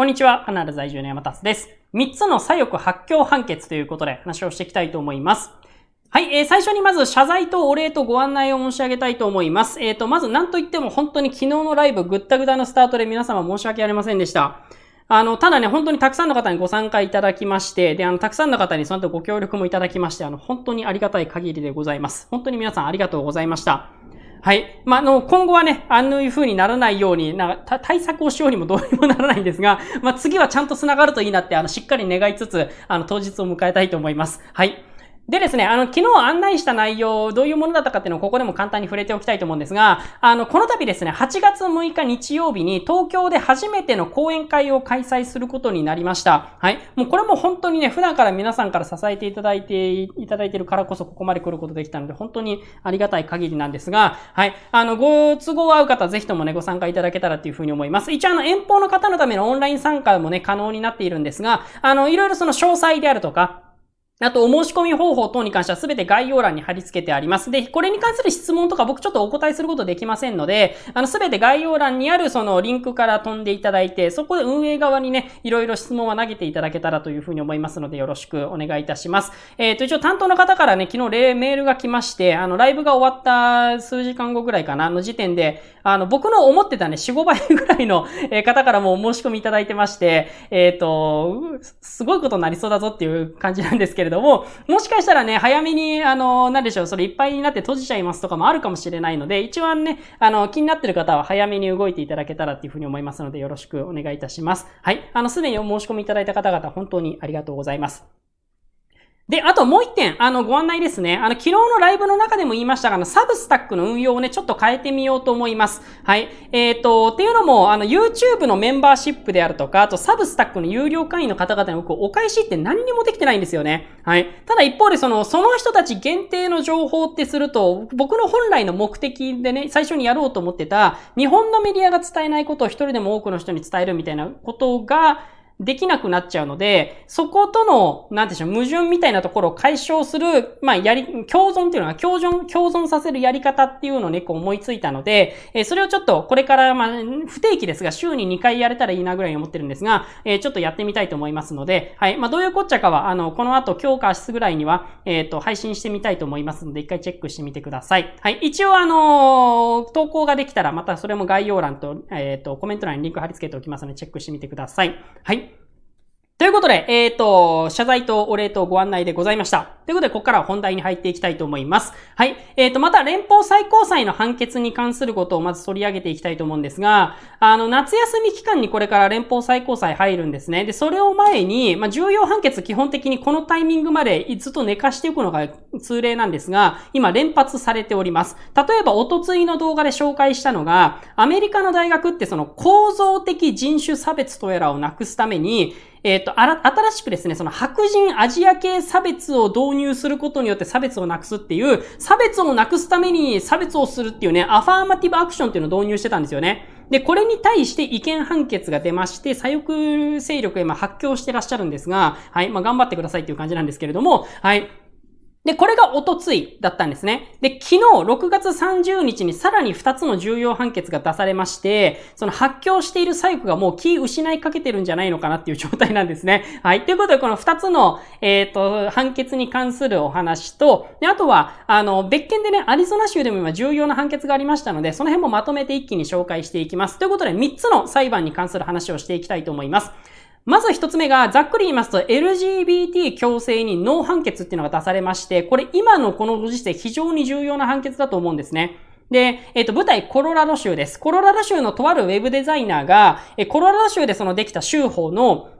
こんにちは、カナダ在住の山達です。3つの左翼発狂判決ということで話をしていきたいと思います。はい、えー、最初にまず謝罪とお礼とご案内を申し上げたいと思います。えっ、ー、と、まず何と言っても本当に昨日のライブぐったぐたのスタートで皆様申し訳ありませんでした。あの、ただね、本当にたくさんの方にご参加いただきまして、で、あの、たくさんの方にその後ご協力もいただきまして、あの、本当にありがたい限りでございます。本当に皆さんありがとうございました。はい。まあ、の、今後はね、あんいう風にならないように、なんか、対策をしようにもどうにもならないんですが、まあ、次はちゃんと繋がるといいなって、あの、しっかり願いつつ、あの、当日を迎えたいと思います。はい。でですね、あの、昨日案内した内容、どういうものだったかっていうのをここでも簡単に触れておきたいと思うんですが、あの、この度ですね、8月6日日曜日に東京で初めての講演会を開催することになりました。はい。もうこれも本当にね、普段から皆さんから支えていただいて、いただいてるからこそここまで来ることできたので、本当にありがたい限りなんですが、はい。あの、ご都合合う方、ぜひともね、ご参加いただけたらっていうふうに思います。一応あの、遠方の方のためのオンライン参加もね、可能になっているんですが、あの、いろいろその詳細であるとか、あと、お申し込み方法等に関してはすべて概要欄に貼り付けてあります。で、これに関する質問とか僕ちょっとお答えすることできませんので、あの、すべて概要欄にあるそのリンクから飛んでいただいて、そこで運営側にね、いろいろ質問は投げていただけたらというふうに思いますので、よろしくお願いいたします。えっ、ー、と、一応担当の方からね、昨日メールが来まして、あの、ライブが終わった数時間後ぐらいかな、の時点で、あの、僕の思ってたね、4、5倍ぐらいの方からもお申し込みいただいてまして、えっ、ー、と、すごいことになりそうだぞっていう感じなんですけれどれども、もしかしたらね、早めに、あの、なんでしょう、それいっぱいになって閉じちゃいますとかもあるかもしれないので、一番ね、あの、気になってる方は早めに動いていただけたらっていうふうに思いますので、よろしくお願いいたします。はい。あの、すでにお申し込みいただいた方々、本当にありがとうございます。で、あともう一点、あの、ご案内ですね。あの、昨日のライブの中でも言いましたが、あの、サブスタックの運用をね、ちょっと変えてみようと思います。はい。えっ、ー、と、っていうのも、あの、YouTube のメンバーシップであるとか、あと、サブスタックの有料会員の方々に僕、お返しって何にもできてないんですよね。はい。ただ一方で、その、その人たち限定の情報ってすると、僕の本来の目的でね、最初にやろうと思ってた、日本のメディアが伝えないことを一人でも多くの人に伝えるみたいなことが、できなくなっちゃうので、そことの、なんでしょう、矛盾みたいなところを解消する、まあ、やり、共存っていうのは、共存、共存させるやり方っていうのをね、こう思いついたので、えー、それをちょっと、これから、まあ、不定期ですが、週に2回やれたらいいなぐらいに思ってるんですが、えー、ちょっとやってみたいと思いますので、はい。まあ、どういうこっちゃかは、あの、この後、今日か明日ぐらいには、えっ、ー、と、配信してみたいと思いますので、一回チェックしてみてください。はい。一応、あの投稿ができたら、またそれも概要欄と、えっ、と、コメント欄にリンク貼り付けておきますので、チェックしてみてください。はい。ということで、えっ、ー、と、謝罪とお礼とご案内でございました。ということで、ここから本題に入っていきたいと思います。はい。えっ、ー、と、また連邦最高裁の判決に関することをまず取り上げていきたいと思うんですが、あの、夏休み期間にこれから連邦最高裁入るんですね。で、それを前に、まあ、重要判決基本的にこのタイミングまでずっと寝かしておくのが通例なんですが、今連発されております。例えば、おとついの動画で紹介したのが、アメリカの大学ってその構造的人種差別とやらをなくすために、えっ、ー、と、あら、新しくですね、その白人アジア系差別を導入することによって差別をなくすっていう、差別をなくすために差別をするっていうね、アファーマティブアクションっていうのを導入してたんですよね。で、これに対して違憲判決が出まして、左翼勢力へ発狂してらっしゃるんですが、はい、まあ、頑張ってくださいっていう感じなんですけれども、はい。で、これがおとついだったんですね。で、昨日6月30日にさらに2つの重要判決が出されまして、その発狂している細工がもう気失いかけてるんじゃないのかなっていう状態なんですね。はい。ということで、この2つの、えっ、ー、と、判決に関するお話と、で、あとは、あの、別件でね、アリゾナ州でも今重要な判決がありましたので、その辺もまとめて一気に紹介していきます。ということで、3つの裁判に関する話をしていきたいと思います。まず一つ目が、ざっくり言いますと、LGBT 強制にノー判決っていうのが出されまして、これ今のこのご時世非常に重要な判決だと思うんですね。で、えっ、ー、と、舞台、コロラド州です。コロラド州のとあるウェブデザイナーが、えコロラド州でそのできた州法の、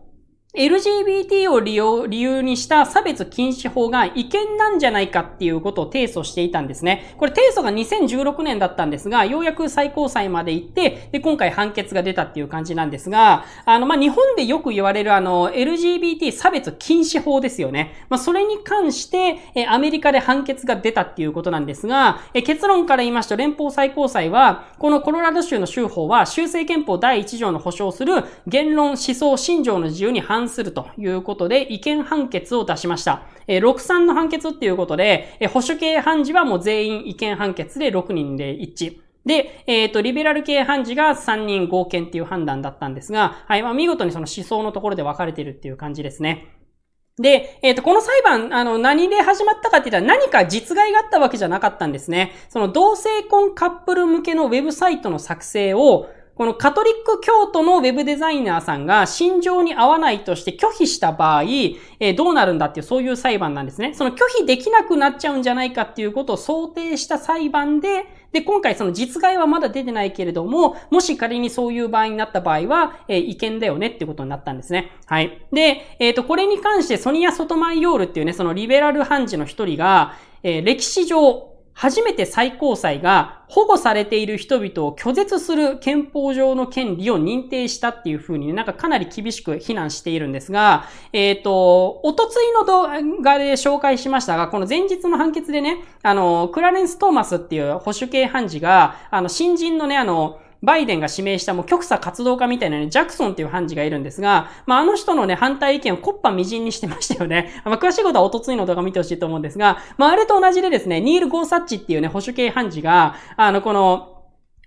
LGBT を利用、理由にした差別禁止法が違憲なんじゃないかっていうことを提訴していたんですね。これ提訴が2016年だったんですが、ようやく最高裁まで行って、で、今回判決が出たっていう感じなんですが、あの、まあ、日本でよく言われるあの、LGBT 差別禁止法ですよね。まあ、それに関して、え、アメリカで判決が出たっていうことなんですが、え、結論から言いますと、連邦最高裁は、このコロラド州の州法は、修正憲法第1条の保障する言論、思想、信条の自由に反関するということで、違憲判決を出しました。えー、63の判決っていうことで、えー、保守系判事はもう全員違憲判決で6人で一致。で、えっ、ー、と、リベラル系判事が3人合憲っていう判断だったんですが、はい、まあ見事にその思想のところで分かれてるっていう感じですね。で、えっ、ー、と、この裁判、あの、何で始まったかって言ったら何か実害があったわけじゃなかったんですね。その同性婚カップル向けのウェブサイトの作成を、このカトリック教徒のウェブデザイナーさんが心情に合わないとして拒否した場合、えー、どうなるんだっていうそういう裁判なんですね。その拒否できなくなっちゃうんじゃないかっていうことを想定した裁判で、で、今回その実害はまだ出てないけれども、もし仮にそういう場合になった場合は、えー、違憲だよねっていうことになったんですね。はい。で、えっ、ー、と、これに関してソニア・ソトマイヨールっていうね、そのリベラル判事の一人が、え歴史上、初めて最高裁が保護されている人々を拒絶する憲法上の権利を認定したっていうふうに、なんかかなり厳しく非難しているんですが、えっ、ー、と、おとついの動画で紹介しましたが、この前日の判決でね、あの、クラレンス・トーマスっていう保守系判事が、あの、新人のね、あの、バイデンが指名したもう極左活動家みたいなね、ジャクソンっていう判事がいるんですが、まあ、あの人のね、反対意見をコッパ未人にしてましたよね。まあ、詳しいことはおとついの動画見てほしいと思うんですが、まあ、あれと同じでですね、ニール・ゴーサッチっていうね、保守系判事が、あの、この、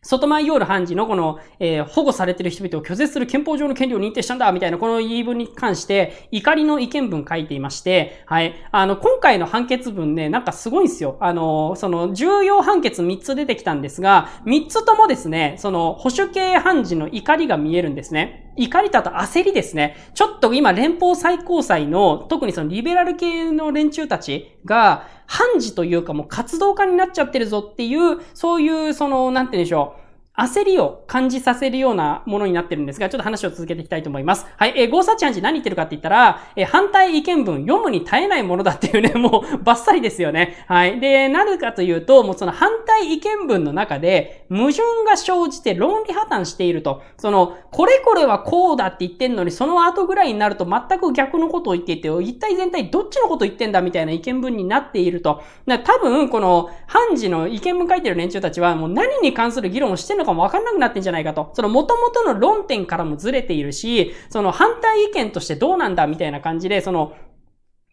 外前夜ル判事のこの、えー、保護されてる人々を拒絶する憲法上の権利を認定したんだみたいなこの言い分に関して怒りの意見文書いていまして、はい。あの、今回の判決文ね、なんかすごいんですよ。あの、その、重要判決3つ出てきたんですが、3つともですね、その、保守系判事の怒りが見えるんですね。怒りとあと焦りですね。ちょっと今連邦最高裁の、特にそのリベラル系の連中たちが、判事というかもう活動家になっちゃってるぞっていう、そういうその、なんて言うんでしょう。焦りを感じさせるようなものになってるんですが、ちょっと話を続けていきたいと思います。はい。えー、サチ5ンジ何言ってるかって言ったら、えー、反対意見文読むに耐えないものだっていうね、もうバッサリですよね。はい。で、なぜかというと、もうその反対意見文の中で、矛盾が生じて論理破綻していると。その、これこれはこうだって言ってんのに、その後ぐらいになると全く逆のことを言っていて、一体全体どっちのこと言ってんだみたいな意見文になっていると。多分、この、判事の意見文書いてる連中たちは、もう何に関する議論をしてるののかもわかんなくなってんじゃないかと。その元々の論点からもずれているし、その反対意見としてどうなんだみたいな感じで、その、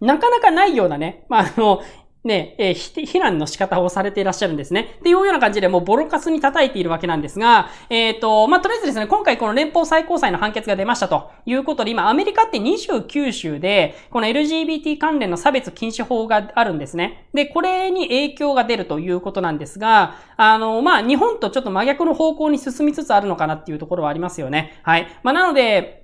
なかなかないようなね、まあ、あの、ね、えー、避難の仕方をされていらっしゃるんですね。っていうような感じで、もうボロカスに叩いているわけなんですが、えっ、ー、と、まあ、とりあえずですね、今回この連邦最高裁の判決が出ましたということで、今、アメリカって29州で、この LGBT 関連の差別禁止法があるんですね。で、これに影響が出るということなんですが、あの、まあ、日本とちょっと真逆の方向に進みつつあるのかなっていうところはありますよね。はい。まあ、なので、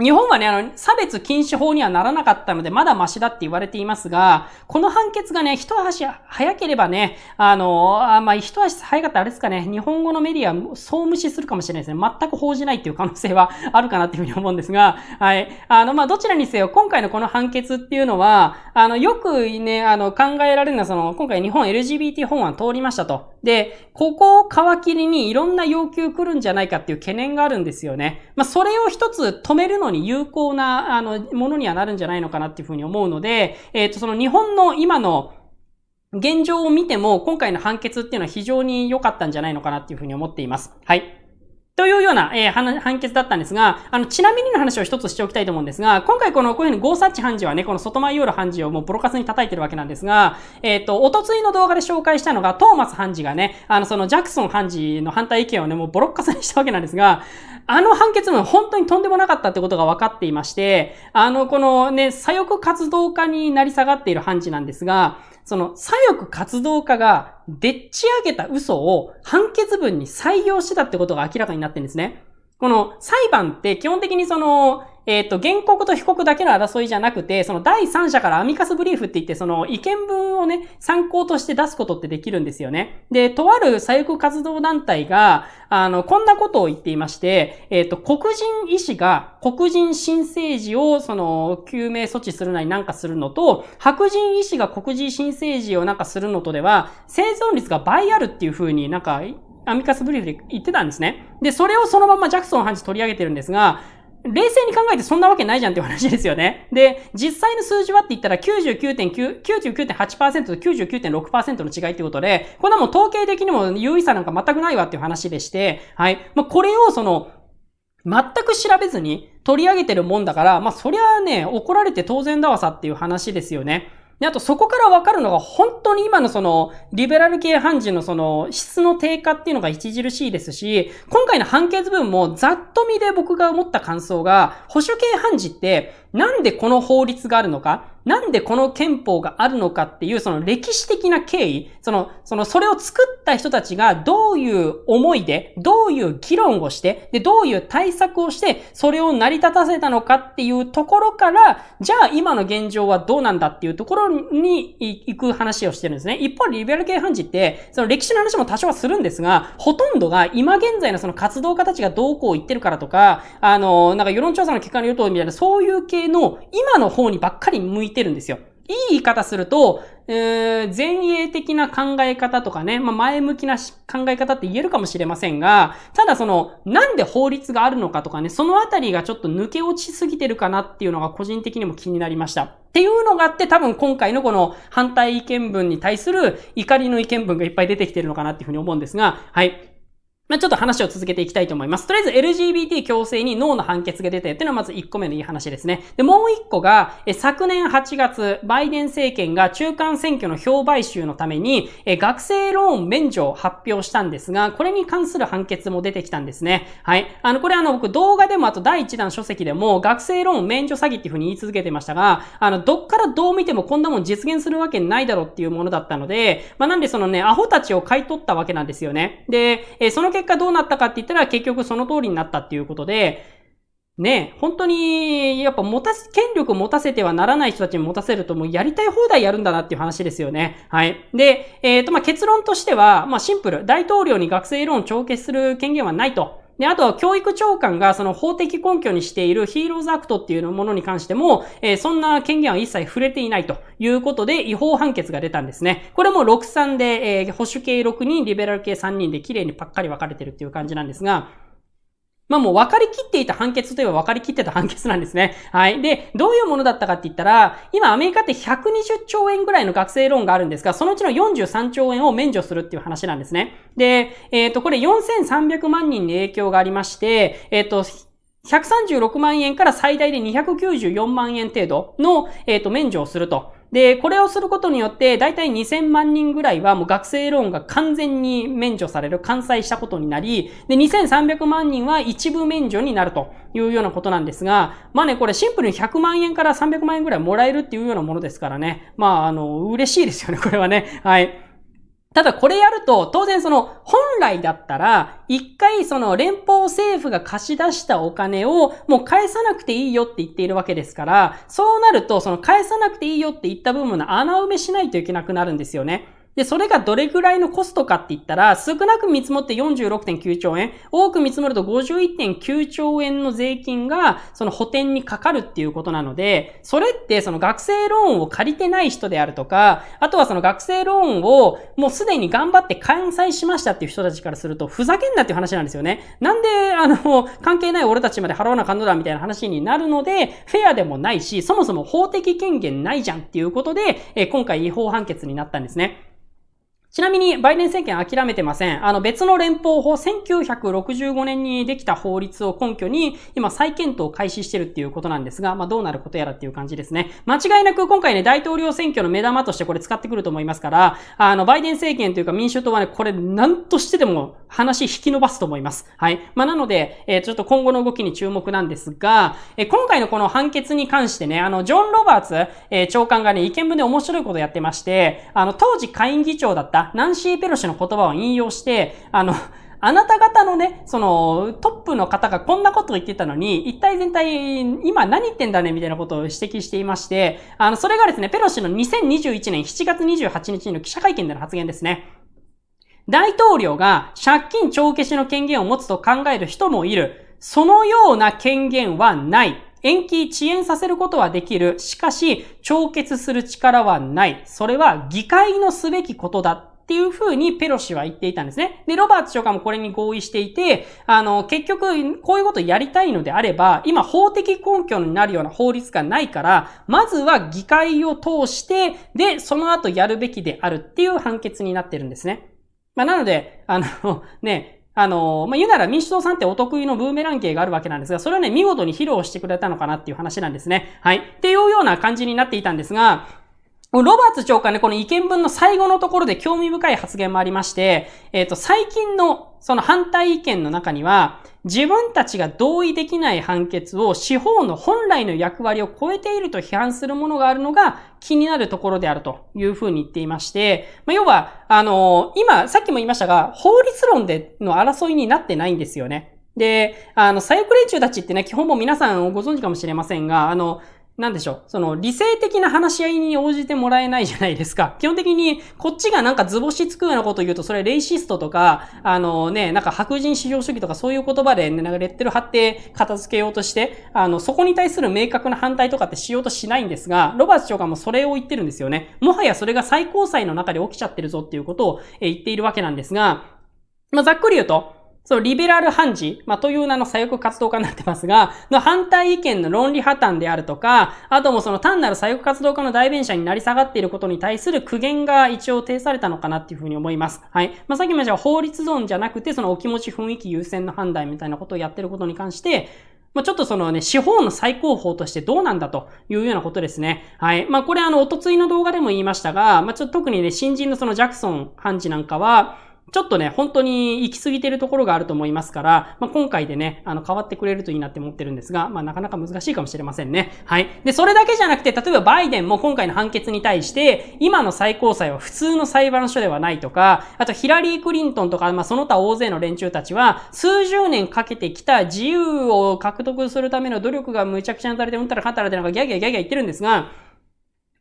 日本はね、あの、差別禁止法にはならなかったので、まだマシだって言われていますが、この判決がね、一足早ければね、あの、あまあ、一足早かったらあれですかね、日本語のメディア、そう無視するかもしれないですね。全く報じないっていう可能性はあるかなっていうふうに思うんですが、はい。あの、まあ、どちらにせよ、今回のこの判決っていうのは、あの、よくね、あの、考えられるのは、その、今回日本 LGBT 法案通りましたと。で、ここを皮切りにいろんな要求来るんじゃないかっていう懸念があるんですよね。まあ、それを一つ止めるのに有効な、あの、ものにはなるんじゃないのかなっていうふうに思うので、えっ、ー、と、その日本の今の現状を見ても、今回の判決っていうのは非常に良かったんじゃないのかなっていうふうに思っています。はい。というような、えー、判決だったんですが、あの、ちなみにの話を一つしておきたいと思うんですが、今回この、こういうふうにゴーサッチ判事はね、この外前夜判事をもうボロカスに叩いてるわけなんですが、えっ、ー、と、おとついの動画で紹介したのが、トーマス判事がね、あの、そのジャクソン判事の反対意見をね、もうボロカスにしたわけなんですが、あの判決文本当にとんでもなかったってことが分かっていまして、あの、このね、左翼活動家になり下がっている判事なんですが、その左翼活動家がでっち上げた嘘を判決文に採用してたってことが明らかになってるんですね。この裁判って基本的にそのえっ、ー、と、原告と被告だけの争いじゃなくて、その第三者からアミカスブリーフって言って、その意見文をね、参考として出すことってできるんですよね。で、とある左翼活動団体が、あの、こんなことを言っていまして、えっ、ー、と、黒人医師が黒人新生児を、その、救命措置するなりなんかするのと、白人医師が黒人新生児をなんかするのとでは、生存率が倍あるっていう風になんか、アミカスブリーフで言ってたんですね。で、それをそのままジャクソン判事取り上げてるんですが、冷静に考えてそんなわけないじゃんって話ですよね。で、実際の数字はって言ったら99.9、99.8%と99.6%の違いってことで、これはもう統計的にも優位さなんか全くないわっていう話でして、はい。まあ、これをその、全く調べずに取り上げてるもんだから、まあ、そりゃあね、怒られて当然だわさっていう話ですよね。で、あとそこからわかるのが、本当に今のその、リベラル系判事のその、質の低下っていうのが著しいですし、今回の判決文もざっと見で僕が思った感想が、保守系判事って、なんでこの法律があるのか、なんでこの憲法があるのかっていう、その歴史的な経緯、その、その、それを作った人たちがどういう思いで、どういう議論をして、で、どういう対策をして、それを成り立たせたのかっていうところから、じゃあ今の現状はどうなんだっていうところに行く話をしてるんですね。一方、リベラル系判事って、その歴史の話も多少はするんですが、ほとんどが今現在のその活動家たちがどうこう言ってるからとか、あの、なんか世論調査の結果によると、みたいな、そういう系の今の方にばっかり向いてるんですよ。いい言い方すると、えー、前衛的な考え方とかね、まあ、前向きな考え方って言えるかもしれませんが、ただその、なんで法律があるのかとかね、そのあたりがちょっと抜け落ちすぎてるかなっていうのが個人的にも気になりました。っていうのがあって、多分今回のこの反対意見文に対する怒りの意見文がいっぱい出てきてるのかなっていうふうに思うんですが、はい。まあ、ちょっと話を続けていきたいと思います。とりあえず LGBT 強制に脳の判決が出たよっていうのはまず1個目のいい話ですね。で、もう1個が、え昨年8月、バイデン政権が中間選挙の評買収のためにえ、学生ローン免除を発表したんですが、これに関する判決も出てきたんですね。はい。あの、これあの、僕動画でもあと第1弾書籍でも、学生ローン免除詐欺っていう風に言い続けてましたが、あの、どっからどう見てもこんなもん実現するわけないだろうっていうものだったので、まあ、なんでそのね、アホたちを買い取ったわけなんですよね。で、えその結果どうなったかって言ったら結局その通りになったっていうことで、ね、本当に、やっぱ持たせ、権力を持たせてはならない人たちに持たせるともうやりたい放題やるんだなっていう話ですよね。はい。で、えっ、ー、と、まあ、結論としては、まあ、シンプル。大統領に学生ローン帳消しする権限はないと。で、あとは教育長官がその法的根拠にしているヒーローズアクトっていうものに関しても、えー、そんな権限は一切触れていないということで違法判決が出たんですね。これも6-3で、えー、保守系6人、リベラル系3人で綺麗にパッカリ分かれてるっていう感じなんですが、まあもう分かりきっていた判決といえば分かりきってた判決なんですね。はい。で、どういうものだったかって言ったら、今アメリカって120兆円ぐらいの学生ローンがあるんですが、そのうちの43兆円を免除するっていう話なんですね。で、えっ、ー、と、これ4300万人に影響がありまして、えっ、ー、と、136万円から最大で294万円程度の、えっ、ー、と、免除をすると。で、これをすることによって、だいたい2000万人ぐらいはもう学生ローンが完全に免除される、完済したことになり、で、2300万人は一部免除になるというようなことなんですが、まあね、これシンプルに100万円から300万円ぐらいもらえるっていうようなものですからね。まあ、あの、嬉しいですよね、これはね。はい。ただこれやると、当然その本来だったら、一回その連邦政府が貸し出したお金をもう返さなくていいよって言っているわけですから、そうなるとその返さなくていいよって言った部分の穴埋めしないといけなくなるんですよね。で、それがどれぐらいのコストかって言ったら、少なく見積もって46.9兆円、多く見積もると51.9兆円の税金が、その補填にかかるっていうことなので、それってその学生ローンを借りてない人であるとか、あとはその学生ローンをもうすでに頑張って完済しましたっていう人たちからすると、ふざけんなっていう話なんですよね。なんで、あの、関係ない俺たちまで払わなかんのだみたいな話になるので、フェアでもないし、そもそも法的権限ないじゃんっていうことで、え今回違法判決になったんですね。ちなみに、バイデン政権諦めてません。あの、別の連邦法、1965年にできた法律を根拠に、今、再検討を開始してるっていうことなんですが、まあ、どうなることやらっていう感じですね。間違いなく今回ね、大統領選挙の目玉としてこれ使ってくると思いますから、あの、バイデン政権というか民主党はね、これ、何としてでも話引き伸ばすと思います。はい。まあ、なので、えー、ちょっと今後の動きに注目なんですが、えー、今回のこの判決に関してね、あの、ジョン・ロバーツ、えー、長官がね、意見文で面白いことやってまして、あの、当時下院議長だったナンシー・ペロシの言葉を引用して、あの、あなた方のね、その、トップの方がこんなことを言ってたのに、一体全体、今何言ってんだね、みたいなことを指摘していまして、あの、それがですね、ペロシの2021年7月28日の記者会見での発言ですね。大統領が借金帳消しの権限を持つと考える人もいる。そのような権限はない。延期遅延させることはできる。しかし、帳消する力はない。それは議会のすべきことだ。っていうふうにペロシは言っていたんですね。で、ロバーツ長官もこれに合意していて、あの、結局、こういうことやりたいのであれば、今法的根拠になるような法律がないから、まずは議会を通して、で、その後やるべきであるっていう判決になってるんですね。まあ、なので、あの、ね、あの、まあ、言うなら民主党さんってお得意のブーメラン系があるわけなんですが、それをね、見事に披露してくれたのかなっていう話なんですね。はい。っていうような感じになっていたんですが、ロバーツ長官ね、この意見文の最後のところで興味深い発言もありまして、えっ、ー、と、最近のその反対意見の中には、自分たちが同意できない判決を司法の本来の役割を超えていると批判するものがあるのが気になるところであるというふうに言っていまして、まあ、要は、あのー、今、さっきも言いましたが、法律論での争いになってないんですよね。で、あの、左翼連中たちってね、基本も皆さんご存知かもしれませんが、あの、なんでしょう。その理性的な話し合いに応じてもらえないじゃないですか。基本的にこっちがなんか図星つくようなこと言うと、それレイシストとか、あのね、なんか白人至上主義とかそういう言葉で、ね、なんかレッテル貼って片付けようとして、あの、そこに対する明確な反対とかってしようとしないんですが、ロバーツ長官もそれを言ってるんですよね。もはやそれが最高裁の中で起きちゃってるぞっていうことを言っているわけなんですが、まあ、ざっくり言うと、そう、リベラル判事、まあ、という名の左翼活動家になってますが、の反対意見の論理破綻であるとか、あともその単なる左翼活動家の代弁者になり下がっていることに対する苦言が一応呈されたのかなっていうふうに思います。はい。まあ、さっきも言いま法律論じゃなくて、そのお気持ち雰囲気優先の判断みたいなことをやってることに関して、まあ、ちょっとそのね、司法の最高峰としてどうなんだというようなことですね。はい。まあ、これあの、おとついの動画でも言いましたが、まあ、ちょっと特にね、新人のそのジャクソン判事なんかは、ちょっとね、本当に行き過ぎてるところがあると思いますから、まあ、今回でね、あの、変わってくれるといいなって思ってるんですが、まあ、なかなか難しいかもしれませんね。はい。で、それだけじゃなくて、例えばバイデンも今回の判決に対して、今の最高裁は普通の裁判所ではないとか、あとヒラリー・クリントンとか、まあ、その他大勢の連中たちは、数十年かけてきた自由を獲得するための努力がむちゃくちゃなされてうんたらかたらでなんかギャギャギャギャ言ってるんですが、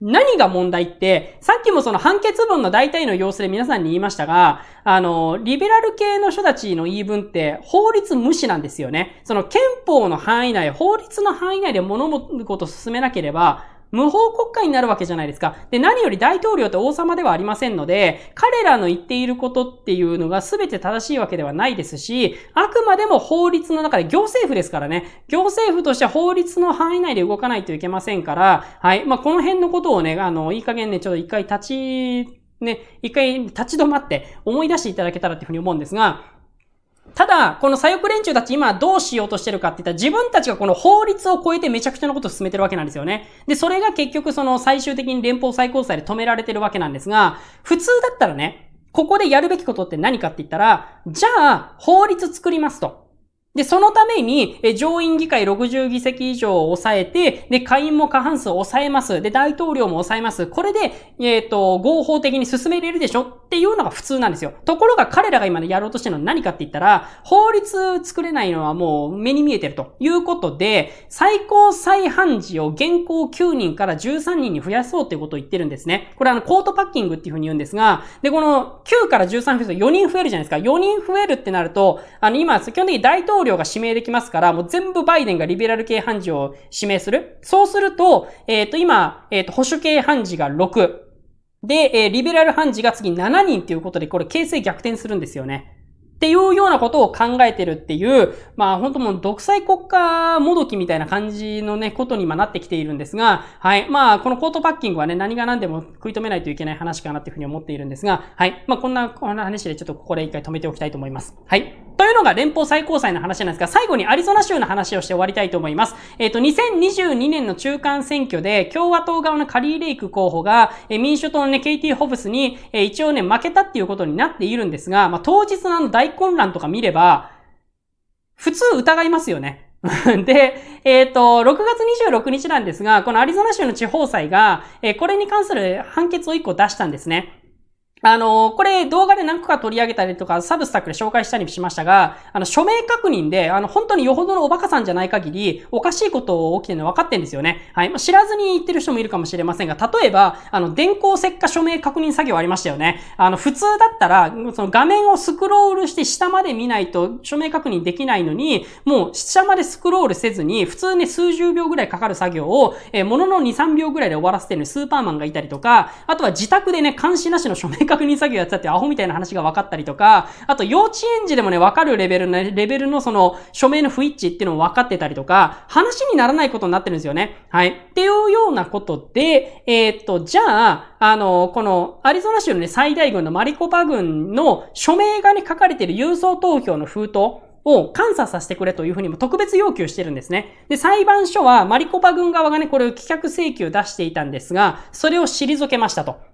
何が問題って、さっきもその判決文の大体の様子で皆さんに言いましたが、あの、リベラル系の人たちの言い分って法律無視なんですよね。その憲法の範囲内、法律の範囲内で物事を進めなければ、無法国家になるわけじゃないですか。で、何より大統領って王様ではありませんので、彼らの言っていることっていうのが全て正しいわけではないですし、あくまでも法律の中で行政府ですからね、行政府としては法律の範囲内で動かないといけませんから、はい。まあ、この辺のことをね、あの、いい加減ね、ちょっと一回立ち、ね、一回立ち止まって思い出していただけたらっていうふうに思うんですが、ただ、この左翼連中たち今どうしようとしてるかって言ったら自分たちがこの法律を超えてめちゃくちゃなことを進めてるわけなんですよね。で、それが結局その最終的に連邦最高裁で止められてるわけなんですが、普通だったらね、ここでやるべきことって何かって言ったら、じゃあ、法律作りますと。で、そのために、え上院議会60議席以上を抑えて、で、下院も過半数を抑えます。で、大統領も抑えます。これで、えっ、ー、と、合法的に進めれるでしょっていうのが普通なんですよ。ところが彼らが今やろうとしてるのは何かって言ったら、法律作れないのはもう目に見えてるということで、最高裁判事を現行9人から13人に増やそうっていうことを言ってるんですね。これあの、コートパッキングっていうふうに言うんですが、で、この9から13増やすと4人増えるじゃないですか。4人増えるってなると、あの、今、基本的に大統領統領が指名できますから、もう全部バイデンがリベラル系判事を指名する。そうすると、えっ、ー、と、今、えっ、ー、と、保守系判事が6。で、えー、リベラル判事が次7人ということで、これ形勢逆転するんですよね。っていうようなことを考えてるっていう、まあ本当もう独裁国家もどきみたいな感じのね、ことに今なってきているんですが、はい。まあこのコートパッキングはね、何が何でも食い止めないといけない話かなっていうふうに思っているんですが、はい。まあこんな、こんな話でちょっとここで一回止めておきたいと思います。はい。というのが連邦最高裁の話なんですが、最後にアリゾナ州の話をして終わりたいと思います。えっ、ー、と、2022年の中間選挙で、共和党側のカリー・レイク候補が、え民主党のね、ケイティ・ホブスに、え一応ね、負けたっていうことになっているんですが、まあ当日の大混乱とか見れば、普通疑いますよね。で、えっ、ー、と、6月26日なんですが、このアリゾナ州の地方裁が、えー、これに関する判決を1個出したんですね。あの、これ動画で何個か取り上げたりとか、サブスタックで紹介したりしましたが、あの、署名確認で、あの、本当によほどのおバカさんじゃない限り、おかしいことを起きてるの分かってんですよね。はい。まあ、知らずに言ってる人もいるかもしれませんが、例えば、あの、電光石火署名確認作業ありましたよね。あの、普通だったら、その画面をスクロールして下まで見ないと署名確認できないのに、もう下までスクロールせずに、普通ね、数十秒ぐらいかかる作業を、えものの2、3秒ぐらいで終わらせてるスーパーマンがいたりとか、あとは自宅でね、監視なしの署名確認確認作業やってたってアホみたいな話が分かったりとか、あと幼稚園児でもね、分かるレベルの、レベルのその署名の不一致っていうのも分かってたりとか、話にならないことになってるんですよね。はい。っていうようなことで、えー、っと、じゃあ、あの、このアリゾナ州のね、最大群のマリコパ軍の署名がね、書かれている郵送投票の封筒、を監査させてくれというふうにも特別要求してるんですね。で、裁判所はマリコパ軍側がね、これを棄却請求を出していたんですが、それを退けましたと。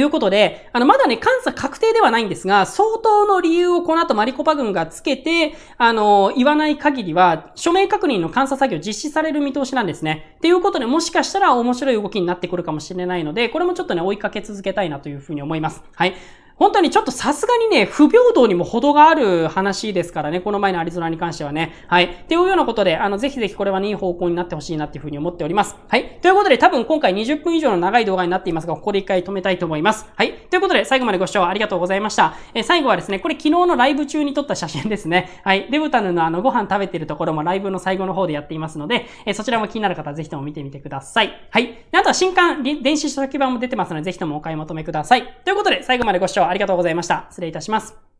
いうことで、あの、まだね、監査確定ではないんですが、相当の理由をこの後マリコパ軍がつけて、あの、言わない限りは、署名確認の監査作業実施される見通しなんですね。っていうことで、もしかしたら面白い動きになってくるかもしれないので、これもちょっとね、追いかけ続けたいなというふうに思います。はい。本当にちょっとさすがにね、不平等にも程がある話ですからね、この前のアリゾナに関してはね。はい。っていうようなことで、あの、ぜひぜひこれはね、いい方向になってほしいなっていうふうに思っております。はい。ということで、多分今回20分以上の長い動画になっていますが、ここで一回止めたいと思います。はい。ということで、最後までご視聴ありがとうございました。えー、最後はですね、これ昨日のライブ中に撮った写真ですね。はい。デブタヌのあの、ご飯食べてるところもライブの最後の方でやっていますので、えー、そちらも気になる方、はぜひとも見てみてください。はい。あとは新刊、電子書籍版も出てますので、ぜひともお買い求めください。ということで、最後までご視聴聴ありがとうございました。失礼いたします。